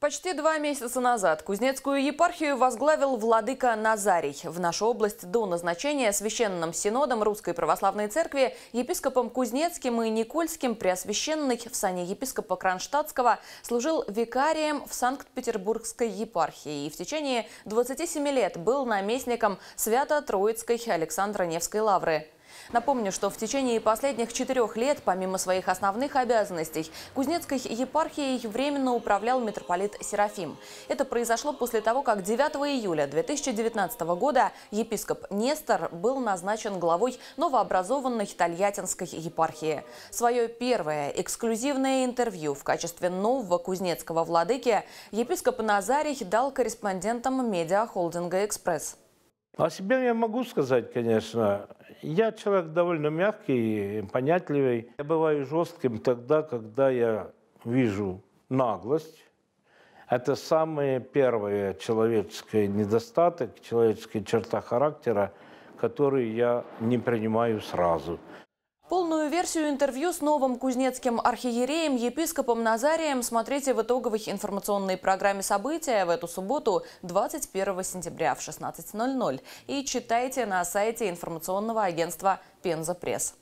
Почти два месяца назад Кузнецкую епархию возглавил владыка Назарий. В нашу область до назначения священным синодом Русской Православной Церкви епископом Кузнецким и Никольским Преосвященный в сане епископа Кронштадтского служил викарием в Санкт-Петербургской епархии и в течение 27 лет был наместником Свято-Троицкой Александра Невской лавры. Напомню, что в течение последних четырех лет, помимо своих основных обязанностей, Кузнецкой епархией временно управлял митрополит Серафим. Это произошло после того, как 9 июля 2019 года епископ Нестор был назначен главой новообразованной Тольяттинской епархии. Свое первое эксклюзивное интервью в качестве нового кузнецкого владыки епископ Назарий дал корреспондентам медиахолдинга «Экспресс». О а себе я могу сказать, конечно. Я человек довольно мягкий, понятливый. Я бываю жестким тогда, когда я вижу наглость. Это самый первый человеческий недостаток, человеческая черта характера, который я не принимаю сразу. Полную версию интервью с новым кузнецким архиереем епископом Назарием смотрите в итоговой информационной программе события в эту субботу 21 сентября в 16.00 и читайте на сайте информационного агентства «Пенза Пресс».